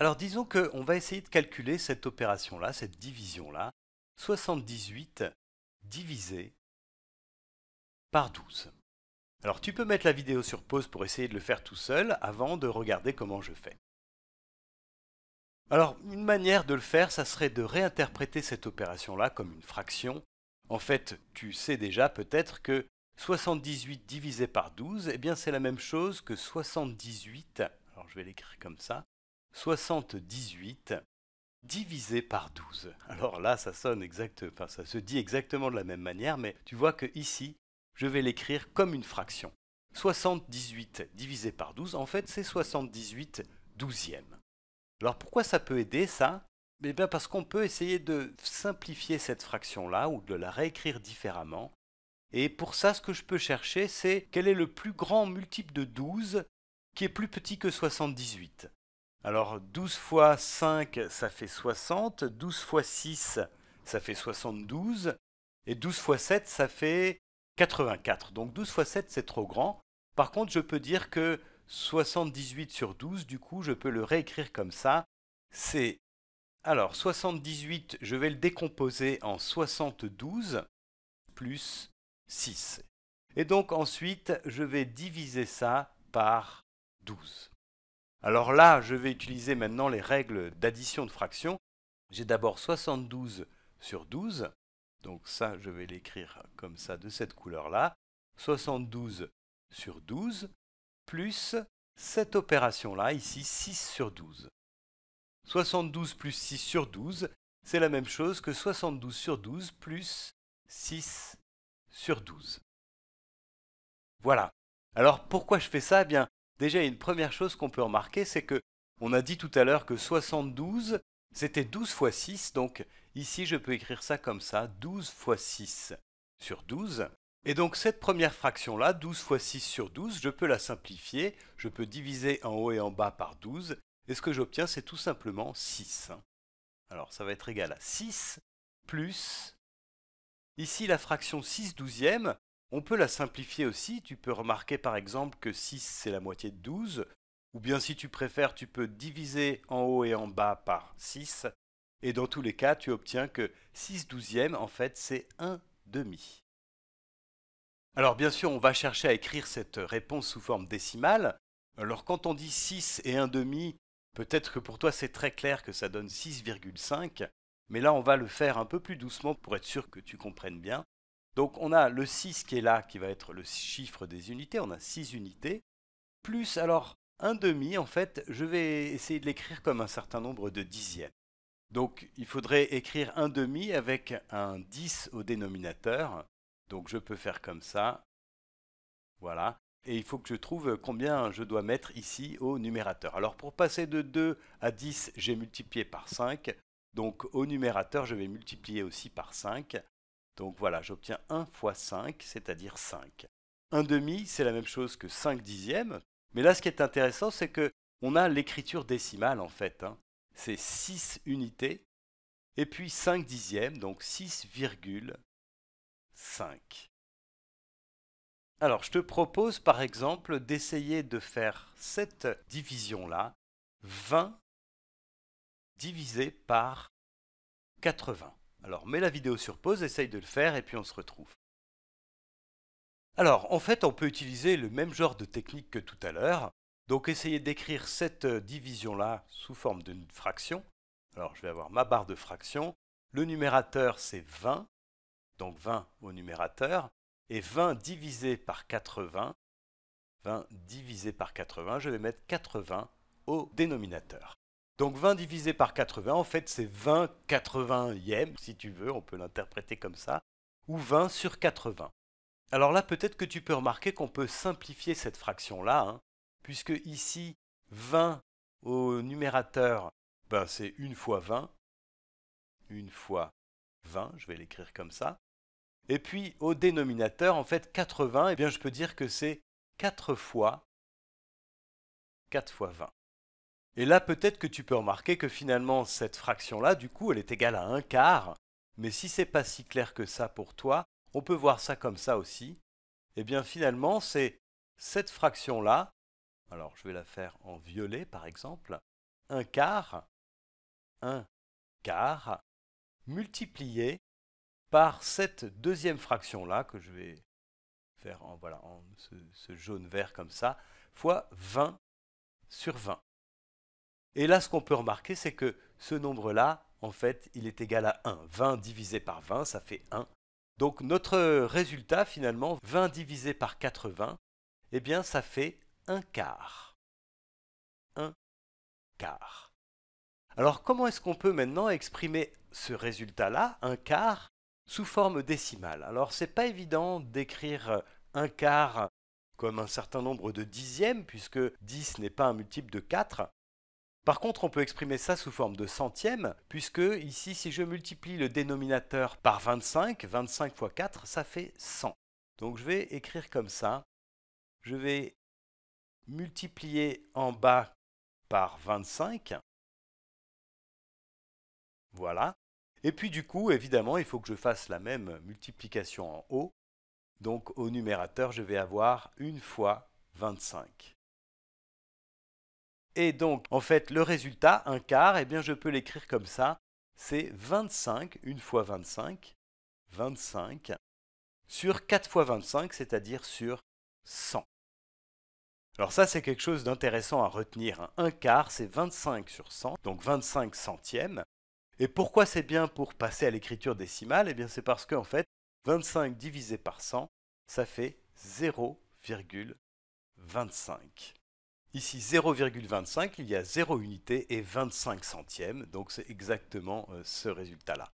Alors disons qu'on va essayer de calculer cette opération-là, cette division-là. 78 divisé par 12. Alors tu peux mettre la vidéo sur pause pour essayer de le faire tout seul avant de regarder comment je fais. Alors une manière de le faire, ça serait de réinterpréter cette opération-là comme une fraction. En fait, tu sais déjà peut-être que 78 divisé par 12, eh bien c'est la même chose que 78, alors je vais l'écrire comme ça, 78 divisé par 12. Alors là, ça sonne exact, enfin, ça se dit exactement de la même manière, mais tu vois qu'ici, je vais l'écrire comme une fraction. 78 divisé par 12, en fait, c'est 78 douzièmes. Alors pourquoi ça peut aider ça Eh bien parce qu'on peut essayer de simplifier cette fraction-là ou de la réécrire différemment. Et pour ça, ce que je peux chercher, c'est quel est le plus grand multiple de 12 qui est plus petit que 78. Alors 12 fois 5, ça fait 60. 12 fois 6, ça fait 72. Et 12 fois 7, ça fait 84. Donc 12 fois 7, c'est trop grand. Par contre, je peux dire que 78 sur 12, du coup, je peux le réécrire comme ça. C'est... Alors, 78, je vais le décomposer en 72 plus 6. Et donc ensuite, je vais diviser ça par 12. Alors là, je vais utiliser maintenant les règles d'addition de fractions. J'ai d'abord 72 sur 12, donc ça, je vais l'écrire comme ça, de cette couleur-là. 72 sur 12, plus cette opération-là, ici, 6 sur 12. 72 plus 6 sur 12, c'est la même chose que 72 sur 12 plus 6 sur 12. Voilà. Alors pourquoi je fais ça eh Déjà, une première chose qu'on peut remarquer, c'est que on a dit tout à l'heure que 72, c'était 12 fois 6, donc ici je peux écrire ça comme ça, 12 fois 6 sur 12. Et donc cette première fraction-là, 12 fois 6 sur 12, je peux la simplifier, je peux diviser en haut et en bas par 12, et ce que j'obtiens, c'est tout simplement 6. Alors ça va être égal à 6 plus... Ici, la fraction 6 douzième, on peut la simplifier aussi, tu peux remarquer par exemple que 6 c'est la moitié de 12, ou bien si tu préfères, tu peux diviser en haut et en bas par 6, et dans tous les cas, tu obtiens que 6 douzièmes, en fait, c'est 1 demi. Alors bien sûr, on va chercher à écrire cette réponse sous forme décimale. Alors quand on dit 6 et 1 demi, peut-être que pour toi c'est très clair que ça donne 6,5, mais là on va le faire un peu plus doucement pour être sûr que tu comprennes bien. Donc on a le 6 qui est là, qui va être le chiffre des unités, on a 6 unités, plus alors 1 demi, en fait, je vais essayer de l'écrire comme un certain nombre de dixièmes. Donc il faudrait écrire 1 demi avec un 10 au dénominateur, donc je peux faire comme ça, voilà, et il faut que je trouve combien je dois mettre ici au numérateur. Alors pour passer de 2 à 10, j'ai multiplié par 5, donc au numérateur je vais multiplier aussi par 5, donc voilà, j'obtiens 1 fois 5, c'est-à-dire 5. 1 demi, c'est la même chose que 5 dixièmes. Mais là, ce qui est intéressant, c'est qu'on a l'écriture décimale en fait. Hein. C'est 6 unités et puis 5 dixièmes, donc 6,5. Alors je te propose par exemple d'essayer de faire cette division-là, 20 divisé par 80. Alors mets la vidéo sur pause, essaye de le faire et puis on se retrouve. Alors en fait on peut utiliser le même genre de technique que tout à l'heure. Donc essayez d'écrire cette euh, division là sous forme d'une fraction. Alors je vais avoir ma barre de fraction. Le numérateur c'est 20, donc 20 au numérateur, et 20 divisé par 80. 20 divisé par 80, je vais mettre 80 au dénominateur. Donc 20 divisé par 80, en fait, c'est 20 80e, si tu veux, on peut l'interpréter comme ça, ou 20 sur 80. Alors là, peut-être que tu peux remarquer qu'on peut simplifier cette fraction-là, hein, puisque ici, 20 au numérateur, ben, c'est 1 fois 20, 1 fois 20, je vais l'écrire comme ça. Et puis au dénominateur, en fait, 80, eh bien, je peux dire que c'est 4 fois 4 fois 20. Et là, peut-être que tu peux remarquer que finalement, cette fraction-là, du coup, elle est égale à un quart. Mais si c'est pas si clair que ça pour toi, on peut voir ça comme ça aussi. Et eh bien finalement, c'est cette fraction-là, alors je vais la faire en violet par exemple, un quart, un quart, multiplié par cette deuxième fraction-là, que je vais faire en, voilà, en ce, ce jaune-vert comme ça, fois 20 sur 20. Et là, ce qu'on peut remarquer, c'est que ce nombre-là, en fait, il est égal à 1. 20 divisé par 20, ça fait 1. Donc notre résultat, finalement, 20 divisé par 80, eh bien, ça fait un quart. 1 quart. Alors, comment est-ce qu'on peut maintenant exprimer ce résultat-là, un quart, sous forme décimale Alors, ce n'est pas évident d'écrire 1 quart comme un certain nombre de dixièmes, puisque 10 n'est pas un multiple de 4. Par contre, on peut exprimer ça sous forme de centième, puisque ici, si je multiplie le dénominateur par 25, 25 fois 4, ça fait 100. Donc je vais écrire comme ça. Je vais multiplier en bas par 25. Voilà. Et puis du coup, évidemment, il faut que je fasse la même multiplication en haut. Donc au numérateur, je vais avoir une fois 25. Et donc, en fait, le résultat, un quart, eh bien, je peux l'écrire comme ça. C'est 25, une fois 25, 25, sur 4 fois 25, c'est-à-dire sur 100. Alors ça, c'est quelque chose d'intéressant à retenir. Hein. Un quart, c'est 25 sur 100, donc 25 centièmes. Et pourquoi c'est bien pour passer à l'écriture décimale Eh bien, c'est parce qu'en fait, 25 divisé par 100, ça fait 0,25. Ici 0,25, il y a 0 unité et 25 centièmes, donc c'est exactement euh, ce résultat-là.